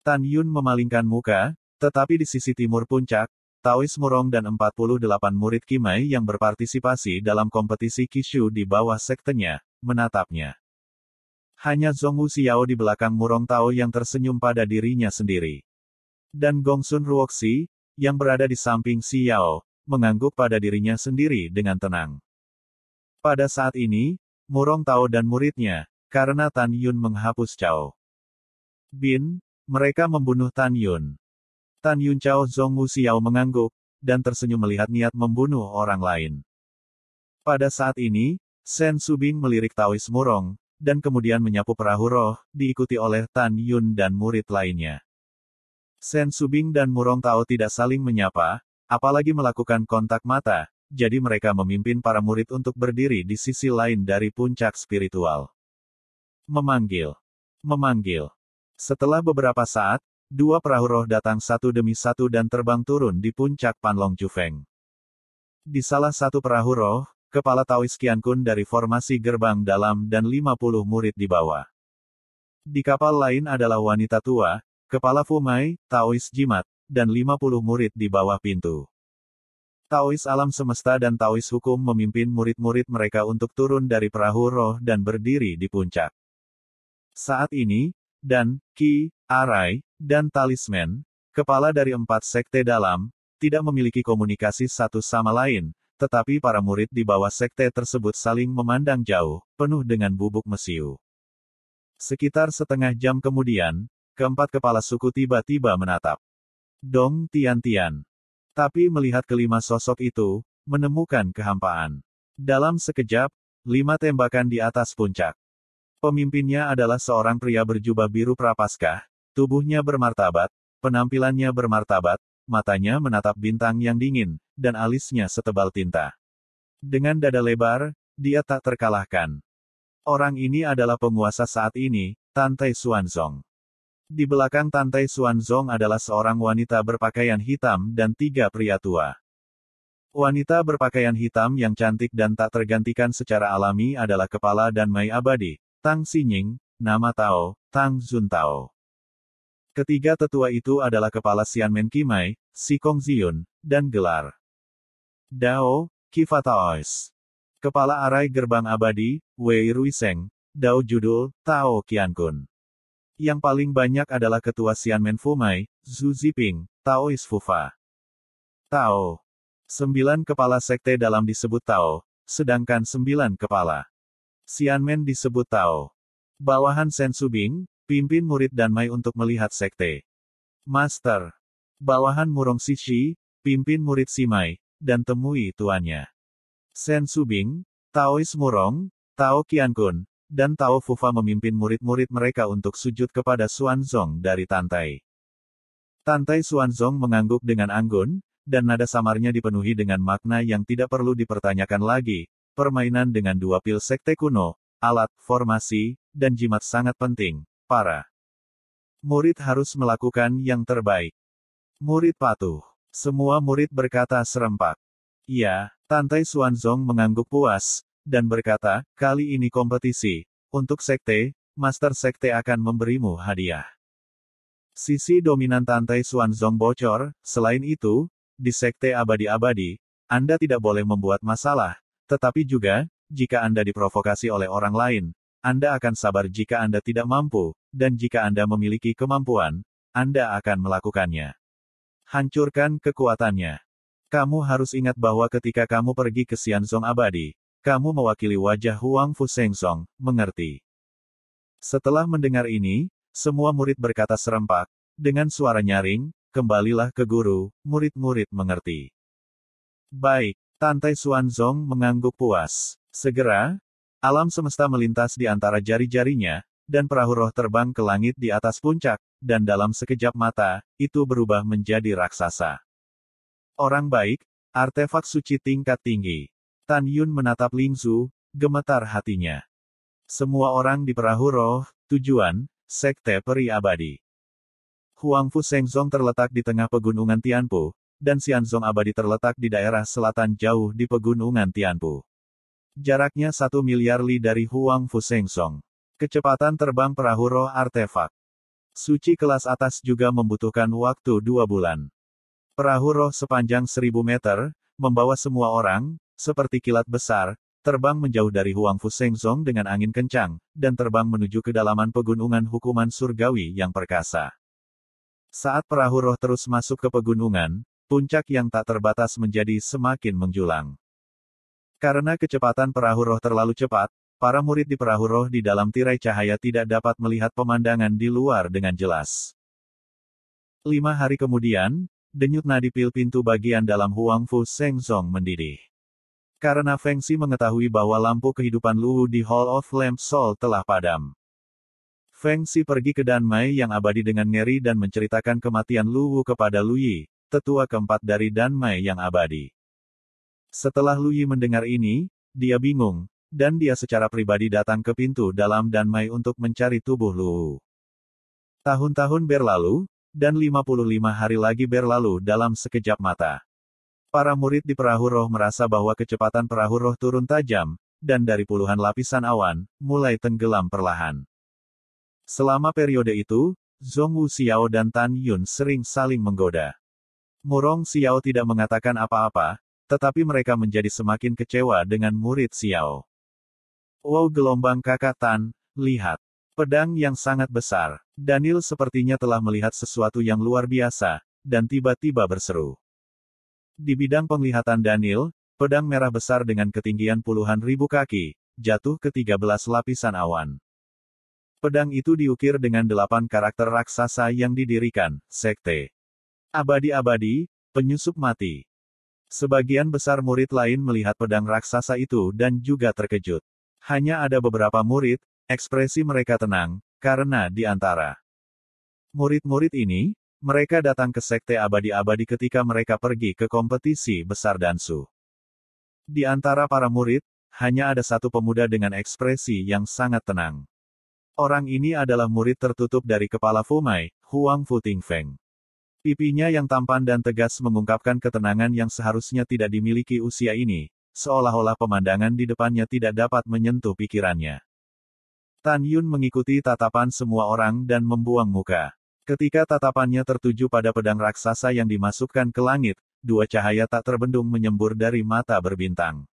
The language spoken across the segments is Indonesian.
Tan Yun memalingkan muka, tetapi di sisi timur puncak, Taois Murong dan 48 murid Kimai yang berpartisipasi dalam kompetisi Kishu di bawah sektenya, menatapnya. Hanya Zhong Wu Xiao di belakang Murong Tao yang tersenyum pada dirinya sendiri. Dan Gongsun Ruoxi, yang berada di samping Xiao, mengangguk pada dirinya sendiri dengan tenang. Pada saat ini, Murong Tao dan muridnya, karena Tan Yun menghapus Cao Bin, mereka membunuh Tan Yun. Tan Yun Chao Wu Xiao mengangguk, dan tersenyum melihat niat membunuh orang lain. Pada saat ini, Sen Subing melirik Taois Murong, dan kemudian menyapu perahu roh, diikuti oleh Tan Yun dan murid lainnya. Sen Subing dan Murong Tao tidak saling menyapa, apalagi melakukan kontak mata, jadi mereka memimpin para murid untuk berdiri di sisi lain dari puncak spiritual. Memanggil. Memanggil. Setelah beberapa saat, dua perahu roh datang satu demi satu dan terbang turun di puncak Panlong Jufeng. Di salah satu perahu roh, kepala Taois Kun dari formasi gerbang dalam dan 50 murid di bawah. Di kapal lain adalah wanita tua, kepala Fumai, Taois Jimat, dan 50 murid di bawah pintu. Taois alam semesta dan Taois hukum memimpin murid-murid mereka untuk turun dari perahu roh dan berdiri di puncak. Saat ini, dan Ki, Arai, dan Talisman, kepala dari empat sekte dalam, tidak memiliki komunikasi satu sama lain, tetapi para murid di bawah sekte tersebut saling memandang jauh, penuh dengan bubuk mesiu. Sekitar setengah jam kemudian, keempat kepala suku tiba-tiba menatap. Dong Tian-Tian. Tapi melihat kelima sosok itu, menemukan kehampaan. Dalam sekejap, lima tembakan di atas puncak. Pemimpinnya adalah seorang pria berjubah biru prapaskah, tubuhnya bermartabat, penampilannya bermartabat, matanya menatap bintang yang dingin, dan alisnya setebal tinta. Dengan dada lebar, dia tak terkalahkan. Orang ini adalah penguasa saat ini, Tante Suanzong. Di belakang Tante Suanzong adalah seorang wanita berpakaian hitam dan tiga pria tua. Wanita berpakaian hitam yang cantik dan tak tergantikan secara alami adalah kepala dan Mai Abadi, Tang Xinying, nama Tao, Tang Zun Tao. Ketiga tetua itu adalah kepala Xianmen Kimai, Si Kong Ziyun, dan gelar. Dao, Kifataois. Kepala Arai Gerbang Abadi, Wei Ruiseng, Dao Judul, Tao Qiankun. Yang paling banyak adalah ketua Xianmen Fumai, Zhu Ziping, Taois Fufa. Tao. Sembilan kepala sekte dalam disebut Tao, sedangkan sembilan kepala Xianmen disebut Tao. Bawahan Sensubing, pimpin murid dan Mai untuk melihat sekte. Master. Bawahan Murong Sishi, pimpin murid Si Mai, dan temui tuannya. Sensubing, Taois Murong, Tao Kun, dan Tao Fufa memimpin murid-murid mereka untuk sujud kepada Xuan Zong dari Tantai. Tantai Zong mengangguk dengan anggun, dan nada samarnya dipenuhi dengan makna yang tidak perlu dipertanyakan lagi, Permainan dengan dua pil sekte kuno, alat, formasi, dan jimat sangat penting. Para murid harus melakukan yang terbaik. Murid patuh. Semua murid berkata serempak. Ya, Tantai Xuanzong mengangguk puas, dan berkata, kali ini kompetisi. Untuk sekte, Master Sekte akan memberimu hadiah. Sisi dominan Tantai Xuanzong bocor, selain itu, di Sekte Abadi-Abadi, Anda tidak boleh membuat masalah, tetapi juga, jika Anda diprovokasi oleh orang lain, Anda akan sabar jika Anda tidak mampu, dan jika Anda memiliki kemampuan, Anda akan melakukannya. Hancurkan kekuatannya. Kamu harus ingat bahwa ketika kamu pergi ke Xianzong abadi, kamu mewakili wajah Huang Fu Seng Song, mengerti. Setelah mendengar ini, semua murid berkata serempak, dengan suara nyaring, kembalilah ke guru, murid-murid mengerti. Baik, Tante Xuanzong mengangguk puas. Segera, alam semesta melintas di antara jari-jarinya, dan perahu roh terbang ke langit di atas puncak, dan dalam sekejap mata, itu berubah menjadi raksasa. Orang baik, artefak suci tingkat tinggi. Tan Yun menatap Ling Zu, gemetar hatinya. Semua orang di perahu roh, tujuan, sekte peri abadi. Huangfu Sengzong terletak di tengah pegunungan Tianpu, dan Xianzong abadi terletak di daerah selatan jauh di pegunungan Tianpu. Jaraknya satu miliar li dari Huang Fusengsong. Kecepatan terbang perahu roh artefak. Suci kelas atas juga membutuhkan waktu dua bulan. Perahu roh sepanjang seribu meter, membawa semua orang, seperti kilat besar, terbang menjauh dari Huang Fusengsong dengan angin kencang, dan terbang menuju kedalaman pegunungan hukuman surgawi yang perkasa. Saat perahu roh terus masuk ke pegunungan, puncak yang tak terbatas menjadi semakin menjulang. Karena kecepatan perahu roh terlalu cepat, para murid di perahu roh di dalam tirai cahaya tidak dapat melihat pemandangan di luar dengan jelas. Lima hari kemudian, denyut nadi pil pintu bagian dalam Huang Fu Seng Song mendidih. Karena Feng Xi mengetahui bahwa lampu kehidupan Luwu di Hall of Lamp Soul telah padam. Feng Xi pergi ke Dan Mai yang abadi dengan ngeri dan menceritakan kematian Luwu kepada Lu Yi, tetua keempat dari Dan Mai yang abadi. Setelah Lu Yi mendengar ini, dia bingung, dan dia secara pribadi datang ke pintu dalam Dan Mai untuk mencari tubuh Lu. Tahun-tahun berlalu, dan 55 hari lagi berlalu dalam sekejap mata. Para murid di perahu roh merasa bahwa kecepatan perahu roh turun tajam, dan dari puluhan lapisan awan, mulai tenggelam perlahan. Selama periode itu, Zhong Wu Xiao dan Tan Yun sering saling menggoda. Murong Xiao tidak mengatakan apa-apa, tetapi mereka menjadi semakin kecewa dengan murid Xiao. Wow gelombang kakak Tan, lihat. Pedang yang sangat besar. Daniel sepertinya telah melihat sesuatu yang luar biasa, dan tiba-tiba berseru. Di bidang penglihatan Daniel, pedang merah besar dengan ketinggian puluhan ribu kaki, jatuh ke 13 lapisan awan. Pedang itu diukir dengan delapan karakter raksasa yang didirikan, sekte. Abadi-abadi, penyusup mati. Sebagian besar murid lain melihat pedang raksasa itu dan juga terkejut. Hanya ada beberapa murid, ekspresi mereka tenang, karena di antara murid-murid ini, mereka datang ke sekte abadi-abadi ketika mereka pergi ke kompetisi besar dansu. Di antara para murid, hanya ada satu pemuda dengan ekspresi yang sangat tenang. Orang ini adalah murid tertutup dari kepala Fumai, Huang Futing Feng. Pipinya yang tampan dan tegas mengungkapkan ketenangan yang seharusnya tidak dimiliki usia ini, seolah-olah pemandangan di depannya tidak dapat menyentuh pikirannya. Tan Yun mengikuti tatapan semua orang dan membuang muka. Ketika tatapannya tertuju pada pedang raksasa yang dimasukkan ke langit, dua cahaya tak terbendung menyembur dari mata berbintang.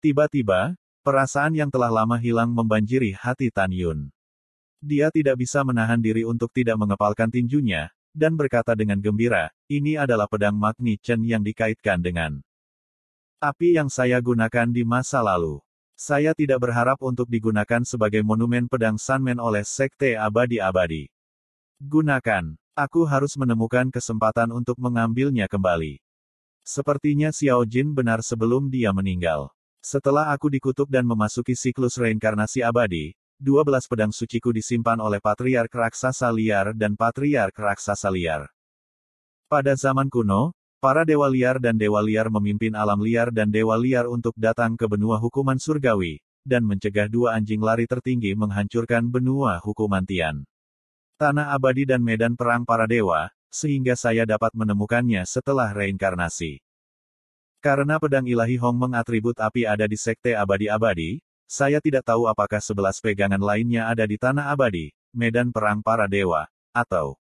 Tiba-tiba, perasaan yang telah lama hilang membanjiri hati Tan Yun. Dia tidak bisa menahan diri untuk tidak mengepalkan tinjunya, dan berkata dengan gembira, ini adalah pedang Magni Chen yang dikaitkan dengan api yang saya gunakan di masa lalu. Saya tidak berharap untuk digunakan sebagai monumen pedang Sanmen oleh Sekte Abadi-Abadi. Gunakan. Aku harus menemukan kesempatan untuk mengambilnya kembali. Sepertinya Xiao Jin benar sebelum dia meninggal. Setelah aku dikutuk dan memasuki siklus reinkarnasi abadi, 12 pedang suciku disimpan oleh patriark raksasa liar dan patriark raksasa liar. Pada zaman kuno, para dewa liar dan dewa liar memimpin alam liar dan dewa liar untuk datang ke benua hukuman surgawi, dan mencegah dua anjing lari tertinggi menghancurkan benua hukuman Tian. Tanah abadi dan medan perang para dewa, sehingga saya dapat menemukannya setelah reinkarnasi. Karena pedang ilahi Hong mengatribut api ada di sekte abadi-abadi, saya tidak tahu apakah sebelas pegangan lainnya ada di tanah abadi, medan perang para dewa, atau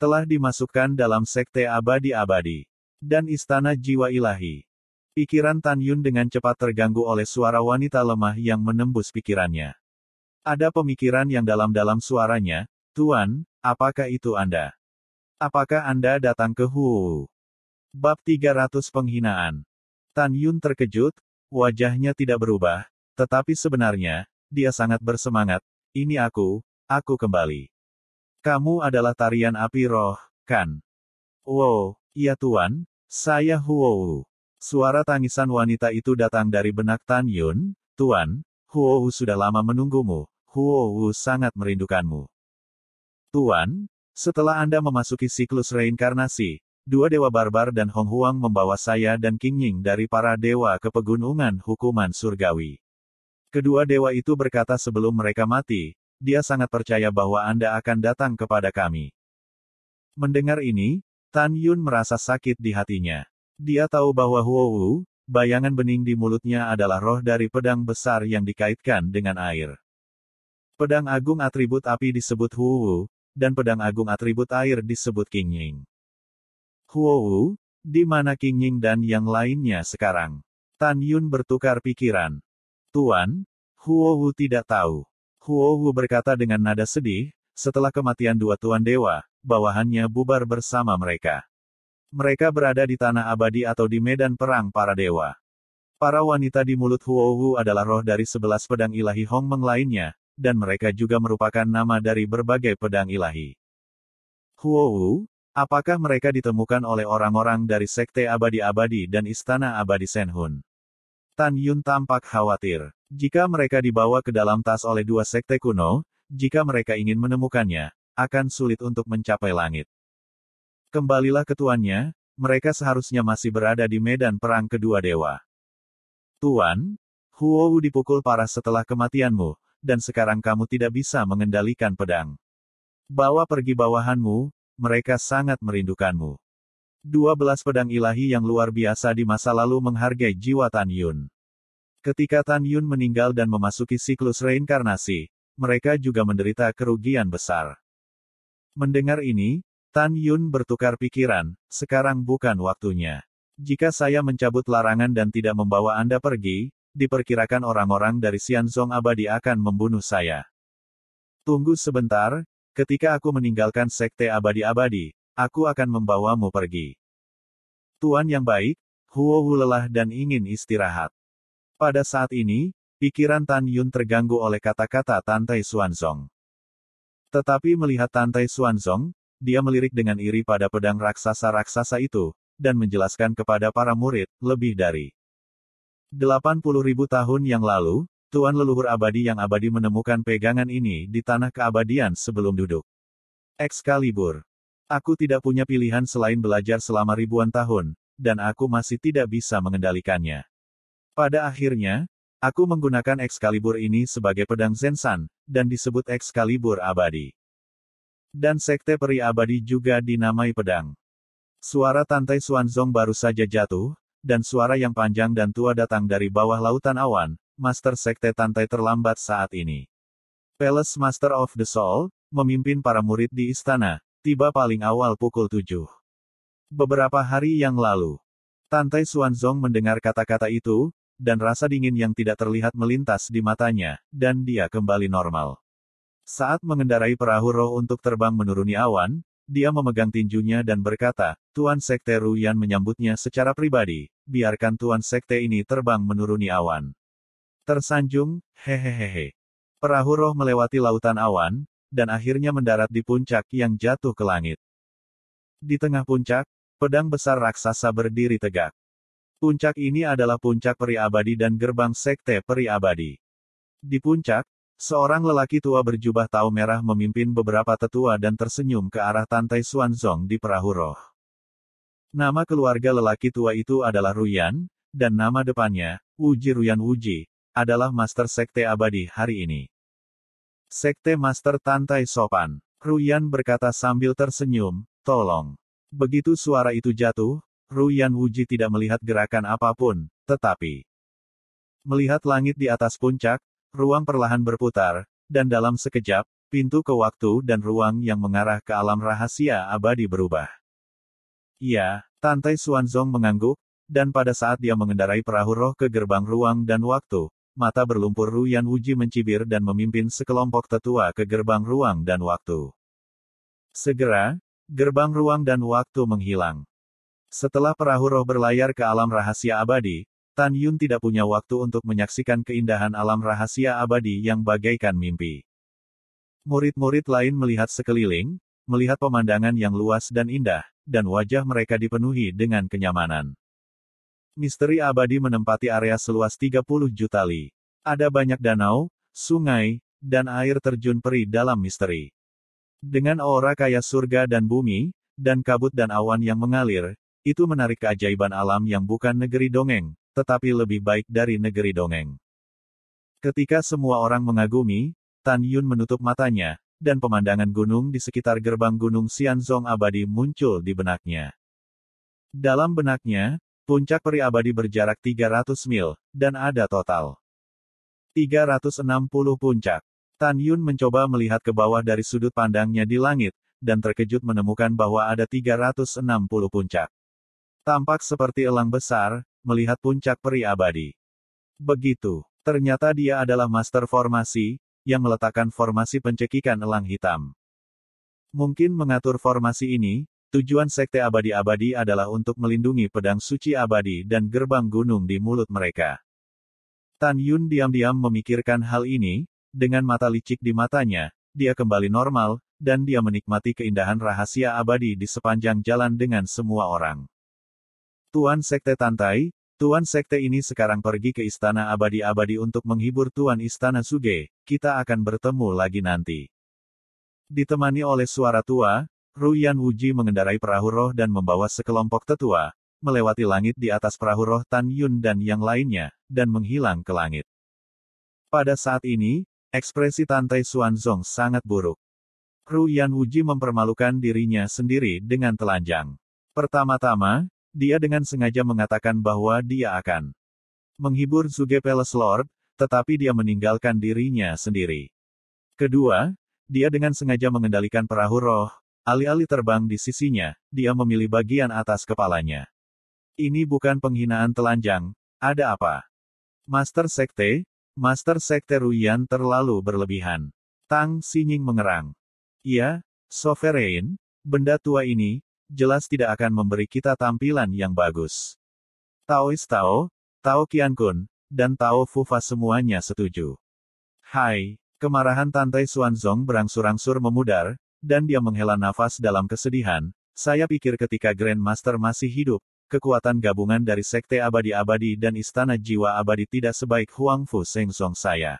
telah dimasukkan dalam sekte abadi-abadi dan istana jiwa ilahi. Pikiran Tan Yun dengan cepat terganggu oleh suara wanita lemah yang menembus pikirannya. Ada pemikiran yang dalam-dalam suaranya, Tuan, apakah itu Anda? Apakah Anda datang ke Hu? Bab 300 Penghinaan. Tan Yun terkejut, wajahnya tidak berubah, tetapi sebenarnya, dia sangat bersemangat. Ini aku, aku kembali. Kamu adalah tarian api roh, kan? Wow, ya Tuan, saya Huou. Suara tangisan wanita itu datang dari benak Tan Yun, Tuan, Huou sudah lama menunggumu, Huou sangat merindukanmu. Tuan, setelah Anda memasuki siklus reinkarnasi, dua dewa barbar dan Hong Huang membawa saya dan King Ying dari para dewa ke pegunungan hukuman surgawi. Kedua dewa itu berkata sebelum mereka mati, dia sangat percaya bahwa Anda akan datang kepada kami. Mendengar ini, Tan Yun merasa sakit di hatinya. Dia tahu bahwa Huo Wu, bayangan bening di mulutnya adalah roh dari pedang besar yang dikaitkan dengan air. Pedang agung atribut api disebut Huo Wu, dan pedang agung atribut air disebut King Ying. Huo Wu, di mana King Ying dan yang lainnya sekarang? Tan Yun bertukar pikiran. Tuan, Huo Wu tidak tahu. Huo Wu berkata dengan nada sedih, setelah kematian dua tuan dewa, bawahannya bubar bersama mereka. Mereka berada di tanah abadi atau di medan perang para dewa. Para wanita di mulut Huo Wu adalah roh dari sebelas pedang ilahi Hong Meng lainnya, dan mereka juga merupakan nama dari berbagai pedang ilahi. Huo Wu, apakah mereka ditemukan oleh orang-orang dari Sekte Abadi-Abadi dan Istana Abadi Senhun? Tan Yun tampak khawatir. Jika mereka dibawa ke dalam tas oleh dua sekte kuno, jika mereka ingin menemukannya, akan sulit untuk mencapai langit. Kembalilah ke tuannya, mereka seharusnya masih berada di medan perang kedua dewa. Tuan, Huo Wu dipukul parah setelah kematianmu, dan sekarang kamu tidak bisa mengendalikan pedang. Bawa pergi bawahanmu, mereka sangat merindukanmu. 12 pedang ilahi yang luar biasa di masa lalu menghargai jiwa Tan Yun. Ketika Tan Yun meninggal dan memasuki siklus reinkarnasi, mereka juga menderita kerugian besar. Mendengar ini, Tan Yun bertukar pikiran, sekarang bukan waktunya. Jika saya mencabut larangan dan tidak membawa Anda pergi, diperkirakan orang-orang dari Xianzong abadi akan membunuh saya. Tunggu sebentar, ketika aku meninggalkan sekte abadi-abadi, Aku akan membawamu pergi. Tuan yang baik, Huo Hu lelah dan ingin istirahat. Pada saat ini, pikiran Tan Yun terganggu oleh kata-kata Tantai Xuanzong. Tetapi melihat Tantai Xuanzong, dia melirik dengan iri pada pedang raksasa-raksasa itu, dan menjelaskan kepada para murid, lebih dari 80 ribu tahun yang lalu, Tuan leluhur abadi yang abadi menemukan pegangan ini di tanah keabadian sebelum duduk. Excalibur. Aku tidak punya pilihan selain belajar selama ribuan tahun, dan aku masih tidak bisa mengendalikannya. Pada akhirnya, aku menggunakan Excalibur ini sebagai pedang Zensan, dan disebut Excalibur abadi. Dan sekte peri abadi juga dinamai pedang. Suara Tantai Suanzong baru saja jatuh, dan suara yang panjang dan tua datang dari bawah lautan awan, Master Sekte Tantai terlambat saat ini. Palace Master of the Soul, memimpin para murid di istana, tiba paling awal pukul 7. Beberapa hari yang lalu, Tante Xuanzong mendengar kata-kata itu, dan rasa dingin yang tidak terlihat melintas di matanya, dan dia kembali normal. Saat mengendarai perahu roh untuk terbang menuruni awan, dia memegang tinjunya dan berkata, Tuan Sekte Ruyan menyambutnya secara pribadi, biarkan Tuan Sekte ini terbang menuruni awan. Tersanjung, hehehehe. Perahu roh melewati lautan awan, dan akhirnya mendarat di puncak yang jatuh ke langit. Di tengah puncak, pedang besar raksasa berdiri tegak. Puncak ini adalah puncak peri abadi dan gerbang sekte peri abadi. Di puncak, seorang lelaki tua berjubah tau merah memimpin beberapa tetua dan tersenyum ke arah Tantai Suanzong di perahu roh. Nama keluarga lelaki tua itu adalah Ruyan, dan nama depannya, Uji Ruyan Uji, adalah master sekte abadi hari ini. Sekte Master Tantai Sopan. Ruyan berkata sambil tersenyum, tolong. Begitu suara itu jatuh, Ruyan Wuji tidak melihat gerakan apapun, tetapi melihat langit di atas puncak, ruang perlahan berputar, dan dalam sekejap, pintu ke waktu dan ruang yang mengarah ke alam rahasia abadi berubah. Iya, Tantai Xuanzong mengangguk, dan pada saat dia mengendarai perahu roh ke gerbang ruang dan waktu, Mata berlumpur Ruyan Wuji mencibir dan memimpin sekelompok tetua ke gerbang ruang dan waktu. Segera, gerbang ruang dan waktu menghilang. Setelah perahu roh berlayar ke alam rahasia abadi, Tan Yun tidak punya waktu untuk menyaksikan keindahan alam rahasia abadi yang bagaikan mimpi. Murid-murid lain melihat sekeliling, melihat pemandangan yang luas dan indah, dan wajah mereka dipenuhi dengan kenyamanan. Misteri abadi menempati area seluas 30 juta li. Ada banyak danau, sungai, dan air terjun peri dalam misteri. Dengan aura kaya surga dan bumi, dan kabut dan awan yang mengalir, itu menarik keajaiban alam yang bukan negeri dongeng, tetapi lebih baik dari negeri dongeng. Ketika semua orang mengagumi, Tan Yun menutup matanya, dan pemandangan gunung di sekitar gerbang gunung Xianzong abadi muncul di benaknya. Dalam benaknya, Puncak peri abadi berjarak 300 mil, dan ada total 360 puncak. Tan Yun mencoba melihat ke bawah dari sudut pandangnya di langit, dan terkejut menemukan bahwa ada 360 puncak. Tampak seperti elang besar, melihat puncak peri abadi. Begitu, ternyata dia adalah master formasi, yang meletakkan formasi pencekikan elang hitam. Mungkin mengatur formasi ini, Tujuan sekte abadi-abadi adalah untuk melindungi pedang suci abadi dan gerbang gunung di mulut mereka. Tan Yun diam-diam memikirkan hal ini, dengan mata licik di matanya, dia kembali normal, dan dia menikmati keindahan rahasia abadi di sepanjang jalan dengan semua orang. Tuan Sekte Tantai, Tuan Sekte ini sekarang pergi ke Istana Abadi-Abadi untuk menghibur Tuan Istana Suge, kita akan bertemu lagi nanti. Ditemani oleh suara tua, Ruyan Wuji mengendarai perahu roh dan membawa sekelompok tetua, melewati langit di atas perahu roh Tan Yun dan yang lainnya, dan menghilang ke langit. Pada saat ini, ekspresi Tante Xuanzong sangat buruk. Ruyan Wuji mempermalukan dirinya sendiri dengan telanjang. Pertama-tama, dia dengan sengaja mengatakan bahwa dia akan menghibur Zuge Palace Lord, tetapi dia meninggalkan dirinya sendiri. Kedua, dia dengan sengaja mengendalikan perahu roh, Alih-alih terbang di sisinya, dia memilih bagian atas kepalanya. Ini bukan penghinaan telanjang, ada apa? Master Sekte? Master Sekte Ruyan terlalu berlebihan. Tang Sinying mengerang. Iya, Sovereign, benda tua ini, jelas tidak akan memberi kita tampilan yang bagus. Taois Tao, Tao Qiankun, dan Tao Fufa semuanya setuju. Hai, kemarahan Tante Suanzong berangsur-angsur memudar, dan dia menghela nafas dalam kesedihan, saya pikir ketika Grandmaster masih hidup, kekuatan gabungan dari Sekte Abadi-Abadi dan Istana Jiwa Abadi tidak sebaik Huang Fu Song saya.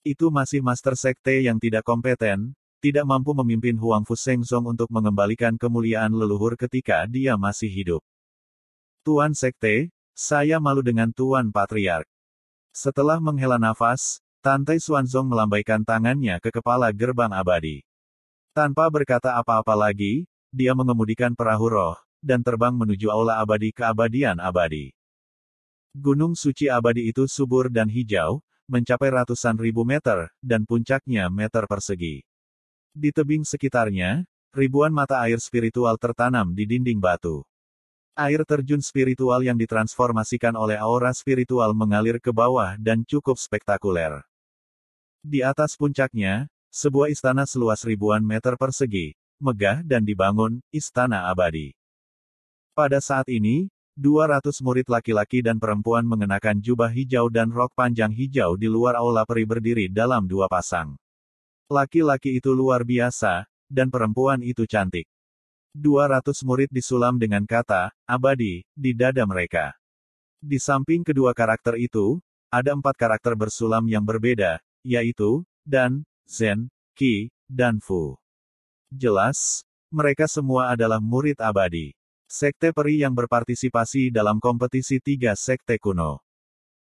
Itu masih Master Sekte yang tidak kompeten, tidak mampu memimpin Huang Fu Song untuk mengembalikan kemuliaan leluhur ketika dia masih hidup. Tuan Sekte, saya malu dengan Tuan Patriark. Setelah menghela nafas, Tante Suanzong melambaikan tangannya ke kepala gerbang abadi. Tanpa berkata apa-apa lagi, dia mengemudikan perahu roh, dan terbang menuju aula abadi keabadian abadi. Gunung suci abadi itu subur dan hijau, mencapai ratusan ribu meter, dan puncaknya meter persegi. Di tebing sekitarnya, ribuan mata air spiritual tertanam di dinding batu. Air terjun spiritual yang ditransformasikan oleh aura spiritual mengalir ke bawah dan cukup spektakuler. Di atas puncaknya, sebuah istana seluas ribuan meter persegi, megah dan dibangun, istana abadi. Pada saat ini, 200 murid laki-laki dan perempuan mengenakan jubah hijau dan rok panjang hijau di luar aula peri berdiri dalam dua pasang. Laki-laki itu luar biasa, dan perempuan itu cantik. 200 murid disulam dengan kata, abadi, di dada mereka. Di samping kedua karakter itu, ada empat karakter bersulam yang berbeda, yaitu, dan, Zen, Qi, dan Fu. Jelas, mereka semua adalah murid abadi. Sekte peri yang berpartisipasi dalam kompetisi tiga sekte kuno.